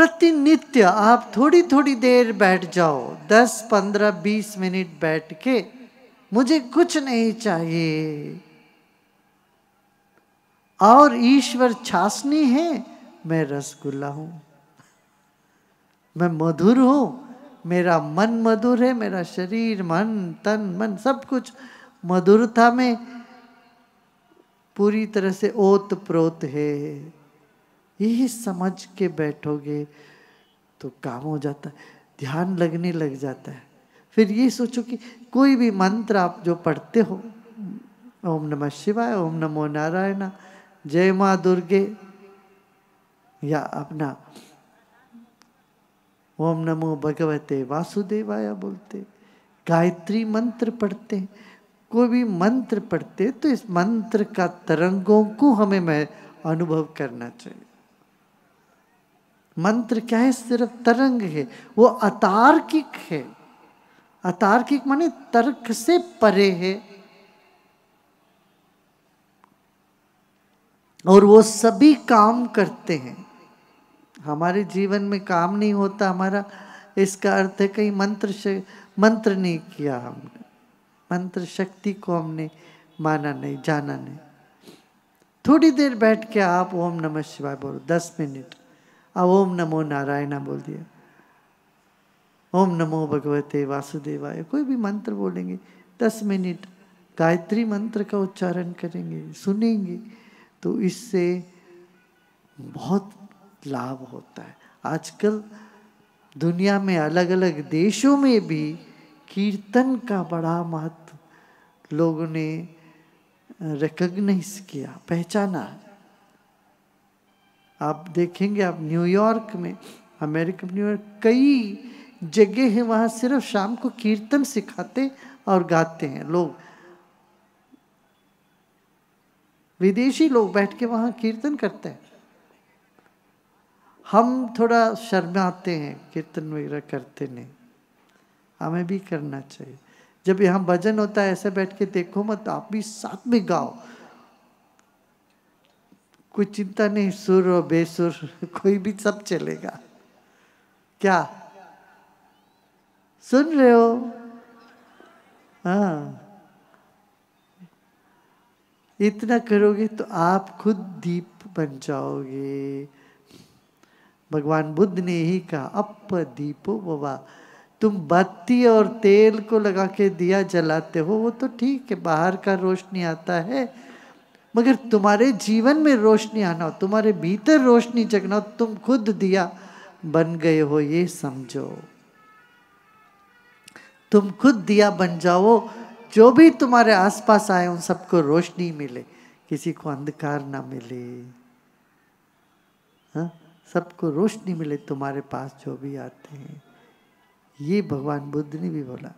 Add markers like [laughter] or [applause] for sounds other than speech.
प्रतिनित्य आप थोड़ी थोड़ी देर बैठ जाओ दस पंद्रह बीस मिनट बैठ के मुझे कुछ नहीं चाहिए और ईश्वर छासनी है मैं रसगुल्ला हूं मैं मधुर हूं मेरा मन मधुर है मेरा शरीर मन तन मन सब कुछ मधुरता में पूरी तरह से ओत प्रोत है यही समझ के बैठोगे तो काम हो जाता है ध्यान लगने लग जाता है फिर ये सोचो कि कोई भी मंत्र आप जो पढ़ते हो ओम नमः शिवाय ओम नमो नारायण जय माँ दुर्गे या अपना ओम नमो भगवते वासुदेवाय बोलते गायत्री मंत्र पढ़ते हैं कोई भी मंत्र पढ़ते तो इस मंत्र का तरंगों को हमें मैं अनुभव करना चाहिए मंत्र क्या है सिर्फ तरंग है वो अतार्किक है अतार्किक माने तर्क से परे है और वो सभी काम करते हैं हमारे जीवन में काम नहीं होता हमारा इसका अर्थ है कहीं मंत्र से मंत्र नहीं किया हमने मंत्र शक्ति को हमने माना नहीं जाना नहीं थोड़ी देर बैठ के आप ओम नमः शिवाय बोलो दस मिनट अब ओम नमो नारायणा बोल दिया ओम नमो भगवते वासुदेवाय कोई भी मंत्र बोलेंगे दस मिनट गायत्री मंत्र का उच्चारण करेंगे सुनेंगे तो इससे बहुत लाभ होता है आजकल दुनिया में अलग अलग देशों में भी कीर्तन का बड़ा महत्व लोगों ने रिकग्नाइज किया पहचाना है आप देखेंगे आप न्यूयॉर्क में अमेरिका न्यूयॉर्क कई जगह है वहाँ सिर्फ शाम को कीर्तन सिखाते और गाते हैं लोग विदेशी लोग बैठ के वहाँ कीर्तन करते हैं हम थोड़ा शर्माते हैं कीर्तन वगैरह करते नहीं हमें भी करना चाहिए जब यहाँ भजन होता है ऐसे बैठ के देखो मत आप भी साथ में गाओ कोई चिंता नहीं सुर और बेसुर [laughs] कोई भी सब चलेगा क्या सुन रहे हो हाँ इतना करोगे तो आप खुद दीप बन जाओगे भगवान बुद्ध ने ही कहा अप दीपो बबा तुम बत्ती और तेल को लगा के दिया जलाते हो वो तो ठीक है बाहर का रोशनी आता है मगर तुम्हारे जीवन में रोशनी आना हो तुम्हारे भीतर रोशनी जगना हो तुम खुद दिया बन गए हो ये समझो तुम खुद दिया बन जाओ जो भी तुम्हारे आसपास आए उन सबको रोशनी मिले किसी को अंधकार ना मिले हाँ? सबको रोशनी मिले तुम्हारे पास जो भी आते हैं ये भगवान बुद्ध ने भी बोला